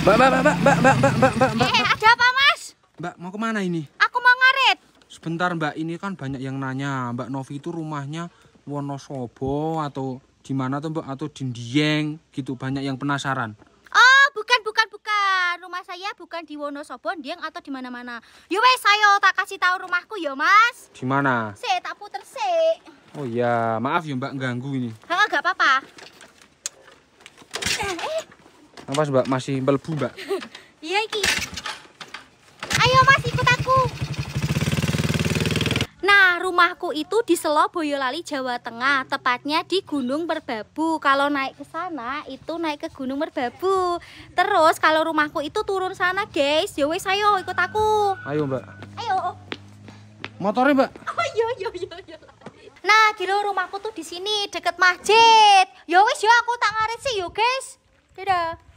Mbak, mbak, mbak, mbak, mbak, mbak, mbak, mbak, mbak. Eh, ada apa, Mas? Mbak, mau kemana ini? Aku mau ngarit. Sebentar, Mbak. Ini kan banyak yang nanya. Mbak Novi itu rumahnya Wonosobo atau di mana tuh, Mbak? Atau Dieng gitu. Banyak yang penasaran. Oh, bukan, bukan, bukan. Rumah saya bukan di Wonosobo, Dieng atau di mana-mana. Yuk ya wes, ayo tak kasih tahu rumahku ya, Mas. Di mana? Sik, tak puter sik. Oh iya, maaf ya, Mbak, ganggu ini. Enggak gak apa-apa. Kenapa Mbak masih melebu Mbak? Iya iki. Ayo Mas ikut aku. Nah, rumahku itu di Selo Boyolali, Jawa Tengah, tepatnya di Gunung Merbabu. Kalau naik ke sana itu naik ke Gunung Merbabu. Terus kalau rumahku itu turun sana, guys. Yo ya wes ayo ikut aku. Ayo, Mbak. Ayo. Motornya, Mbak. Oh, yo yo yo Nah, gila rumahku tuh di sini deket masjid. Yo yuk yo aku tak ngarit sih yo, ya, guys. Dadah.